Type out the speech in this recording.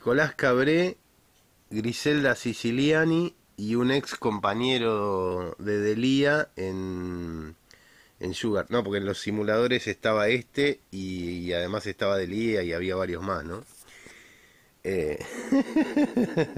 Nicolás Cabré, Griselda Siciliani y un ex compañero de Delia en, en Sugar. No, porque en los simuladores estaba este y, además estaba Delia y había varios más, ¿no? Eh,